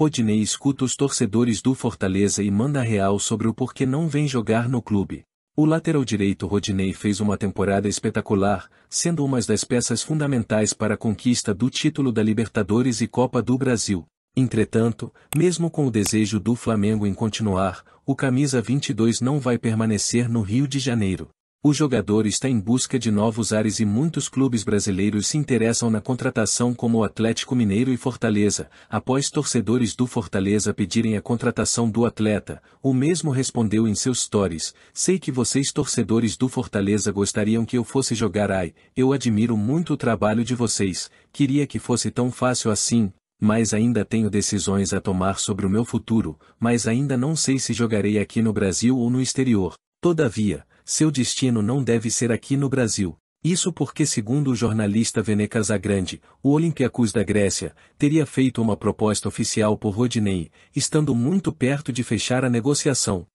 Rodinei escuta os torcedores do Fortaleza e manda real sobre o porquê não vem jogar no clube. O lateral direito Rodinei fez uma temporada espetacular, sendo uma das peças fundamentais para a conquista do título da Libertadores e Copa do Brasil. Entretanto, mesmo com o desejo do Flamengo em continuar, o camisa 22 não vai permanecer no Rio de Janeiro. O jogador está em busca de novos ares e muitos clubes brasileiros se interessam na contratação como o Atlético Mineiro e Fortaleza, após torcedores do Fortaleza pedirem a contratação do atleta, o mesmo respondeu em seus stories, sei que vocês torcedores do Fortaleza gostariam que eu fosse jogar ai, eu admiro muito o trabalho de vocês, queria que fosse tão fácil assim, mas ainda tenho decisões a tomar sobre o meu futuro, mas ainda não sei se jogarei aqui no Brasil ou no exterior, todavia seu destino não deve ser aqui no Brasil. Isso porque, segundo o jornalista Vene Casagrande, o Olympiacos da Grécia teria feito uma proposta oficial por Rodinei, estando muito perto de fechar a negociação.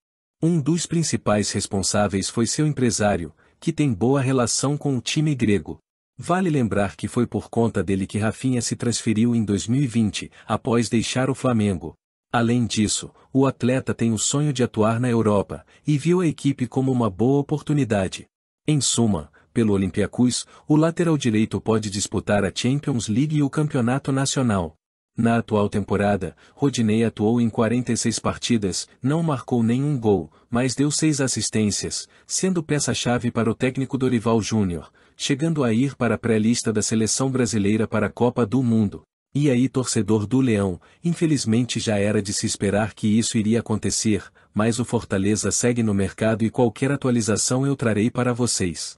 Um dos principais responsáveis foi seu empresário, que tem boa relação com o time grego. Vale lembrar que foi por conta dele que Rafinha se transferiu em 2020, após deixar o Flamengo. Além disso, o atleta tem o sonho de atuar na Europa, e viu a equipe como uma boa oportunidade. Em suma, pelo Olympiacos, o lateral direito pode disputar a Champions League e o Campeonato Nacional. Na atual temporada, Rodinei atuou em 46 partidas, não marcou nenhum gol, mas deu seis assistências, sendo peça-chave para o técnico Dorival Júnior, chegando a ir para a pré-lista da seleção brasileira para a Copa do Mundo. E aí, torcedor do Leão, infelizmente já era de se esperar que isso iria acontecer, mas o Fortaleza segue no mercado e qualquer atualização eu trarei para vocês.